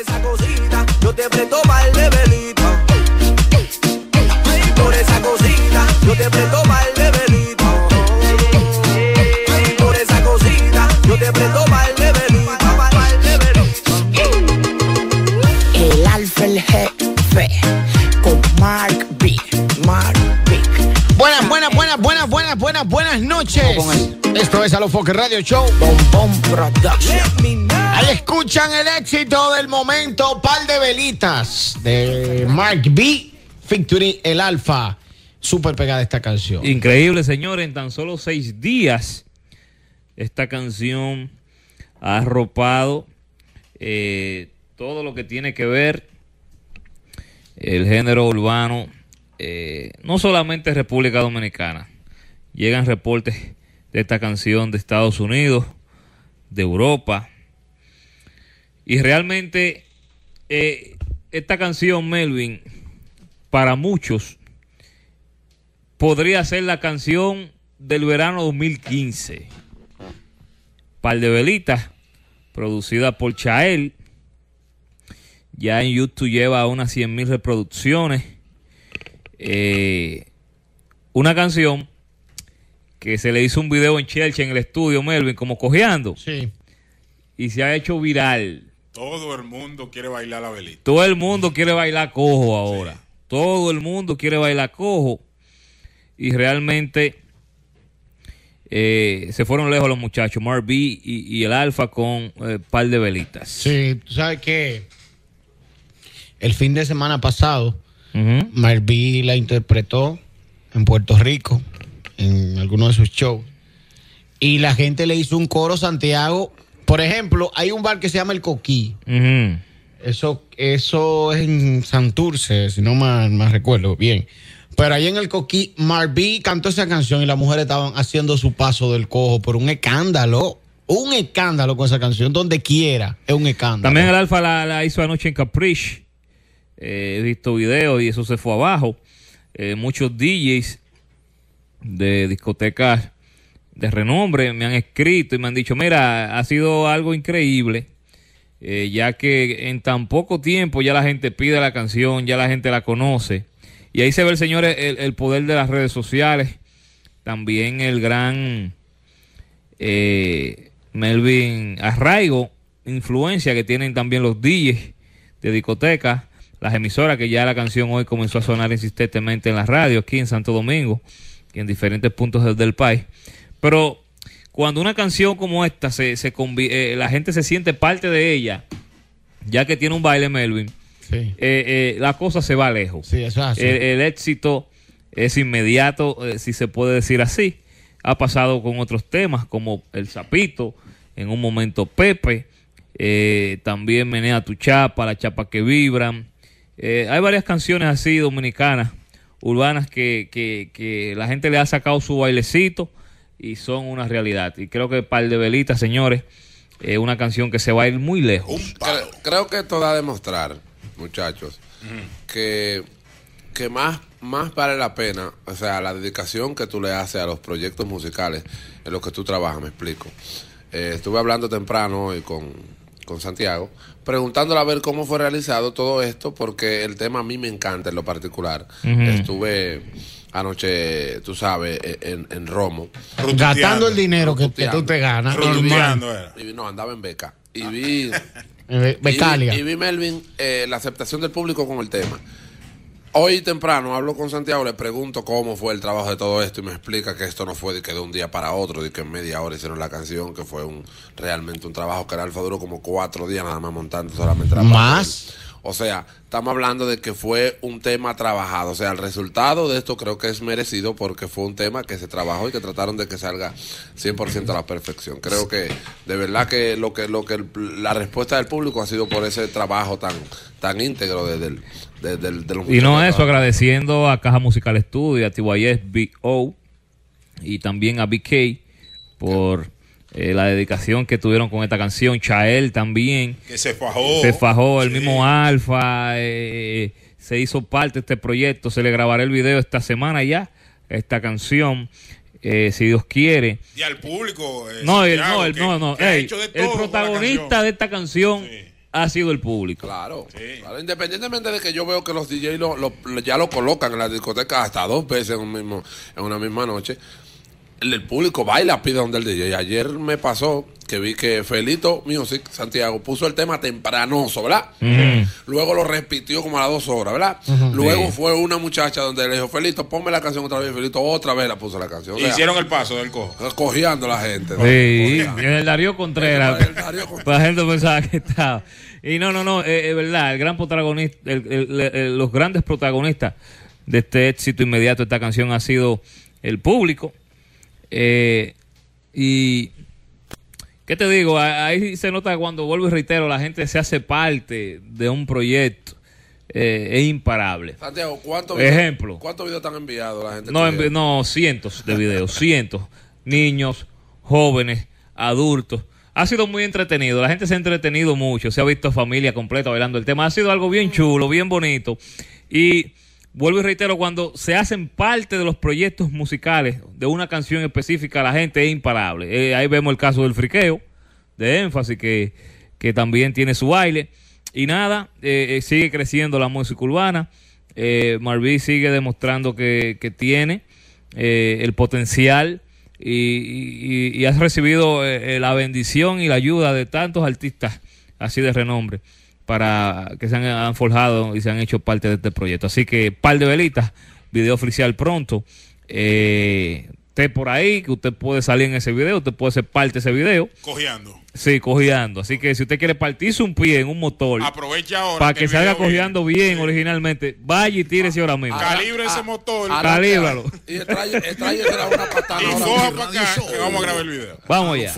esa cosita, yo te presto mal de velito Por esa cosita, yo te presto mal de velito Por esa cosita, yo te presto mal de velito El alfa, el jefe, con Mark B. Mark B. Buenas, buenas, buenas, buenas, buenas, buenas, buenas noches. Esto es Alofoque Radio Show. Bombón Production. Escuchan el éxito del momento, pal de velitas de Mark B. Featuring el Alfa. Súper pegada esta canción. Increíble, señores En tan solo seis días, esta canción ha arropado eh, todo lo que tiene que ver el género urbano, eh, no solamente República Dominicana. Llegan reportes de esta canción de Estados Unidos, de Europa, y realmente eh, esta canción, Melvin, para muchos podría ser la canción del verano 2015. Pal de velitas, producida por Chael. Ya en YouTube lleva unas 100.000 reproducciones. Eh, una canción que se le hizo un video en Chelsea en el estudio, Melvin, como cojeando. Sí. Y se ha hecho viral. Todo el mundo quiere bailar la velita. Todo el mundo quiere bailar cojo ahora. Todo el mundo quiere bailar cojo. Y realmente eh, se fueron lejos los muchachos, Mar y, el Alfa con un eh, par de velitas. Sí, tú sabes que el fin de semana pasado, uh la interpretó en Puerto Rico, en alguno de sus shows. Y la gente le hizo un coro Santiago por ejemplo, hay un bar que se llama El Coquí. Eso, eso es en Santurce, si no más recuerdo bien. Pero ahí en el Coquí, Marby cantó esa canción y las mujeres estaban haciendo su paso del cojo por un escándalo. Un escándalo con esa canción, donde quiera, es un escándalo. También el Alfa la, hizo anoche en Caprich. he visto eh, videos y eso se fue abajo. Eh, muchos DJs de discotecas de renombre me han escrito y me han dicho, mira, ha sido algo increíble, eh, ya que en tan poco tiempo ya la gente pide la canción, ya la gente la conoce. Y ahí se ve el señor el, poder de las redes sociales, también el gran eh, Melvin Arraigo, influencia que tienen también los DJs de discotecas, las emisoras que ya la canción hoy comenzó a sonar insistentemente en las radios aquí en Santo Domingo y en diferentes puntos del país. Pero cuando una canción como esta, se, se eh, la gente se siente parte de ella, ya que tiene un baile Melvin, eh, eh, la cosa se va lejos. El, éxito es inmediato, si se puede decir así. Ha pasado con otros temas como El Zapito en un momento Pepe, también Menea tu Chapa, La Chapa que Vibran. hay varias canciones así dominicanas, urbanas, que, que la gente le ha sacado su bailecito y son una realidad. Y creo que Pal de Velitas, señores, es una canción que se va a ir muy lejos. Creo, que esto da a demostrar, muchachos, que, que más, más vale la pena, o sea, la dedicación que tú le haces a los proyectos musicales en los que tú trabajas, me explico. Eh, estuve hablando temprano hoy con, Santiago, preguntándole a ver cómo fue realizado todo esto, porque el tema a mí me encanta en lo particular. Estuve anoche, tú sabes, e, en, en Romo. Gastando el dinero que, tú te ganas. Y no, andaba en beca. Y ah. vi. Becalia. Y, vi, Melvin, eh, la aceptación del público con el tema. Hoy temprano hablo con Santiago, le pregunto cómo fue el trabajo de todo esto y me explica que esto no fue de que de un día para otro, de que en media hora hicieron la canción, que fue un realmente un trabajo que era Alfa Duro como cuatro días nada más montando solamente la ¿Más? O sea, estamos hablando de que fue un tema trabajado. O sea, el resultado de esto creo que es merecido porque fue un tema que se trabajó y que trataron de que salga 100% a la perfección. Creo que de verdad que lo que lo que la respuesta del público ha sido por ese trabajo tan tan íntegro desde de, y no eso, agradeciendo a Caja Musical Studio, a TYS O, y también a BK por eh, la dedicación que tuvieron con esta canción. Chael también. Que se fajó. Se fajó, el mismo Alfa. Eh, se hizo parte de este proyecto. Se le grabará el video esta semana ya, esta canción. Eh, si Dios quiere. Y al público. no, el, no, no, no, el protagonista de esta canción. ha sido el público. Claro, Independientemente de que yo veo que los DJs ya lo colocan en la discoteca hasta dos veces un mismo, en una misma noche el, público baila, pide donde el DJ. Ayer me pasó que vi que Felito Music Santiago puso el tema tempranoso, ¿verdad? Luego lo repitió como a las dos horas, ¿verdad? Luego fue una muchacha donde le dijo, Felito, ponme la canción otra vez. Felito otra vez la puso la canción. Hicieron el paso del cojo. Eh, Cogiendo la gente. Sí, en el Darío Contreras. la gente pensaba que estaba. Y no, no, no, eh, es verdad, el gran protagonista, los grandes protagonistas de este éxito inmediato, esta canción ha sido el público eh, y ¿Qué te digo? Ahí se nota cuando vuelvo y reitero, la gente se hace parte de un proyecto. Eh, es imparable. Santiago, ¿cuántos Ejemplo. Videos, ¿cuántos videos te han enviado la gente? No, no cientos de videos, cientos. Niños, jóvenes, adultos. Ha sido muy entretenido, la gente se ha entretenido mucho, se ha visto familia completa bailando el tema. Ha sido algo bien chulo, bien bonito. Y vuelvo y reitero, cuando se hacen parte de los proyectos musicales de una canción específica, la gente es imparable. Eh, ahí vemos el caso del friqueo, de énfasis, que, también tiene su baile. Y nada, eh, eh, sigue creciendo la música urbana. Eh, Marví sigue demostrando que, tiene el potencial y, y has recibido la bendición y la ayuda de tantos artistas así de renombre para que se han, forjado y se han hecho parte de este proyecto. Así que par de velitas, video oficial pronto. Eh, esté por ahí, que usted puede salir en ese video, usted puede ser parte de ese video. Cogiendo. Sí, cogiando. Así que si usted quiere partirse un pie en un motor, aprovecha ahora. Para que, se salga cogiando bien originalmente, vaya y tírese ahora mismo. Calibre ese ah, motor. Calíbralo. Y la patada. Y coja para acá, que vamos a grabar el video. Vamos allá.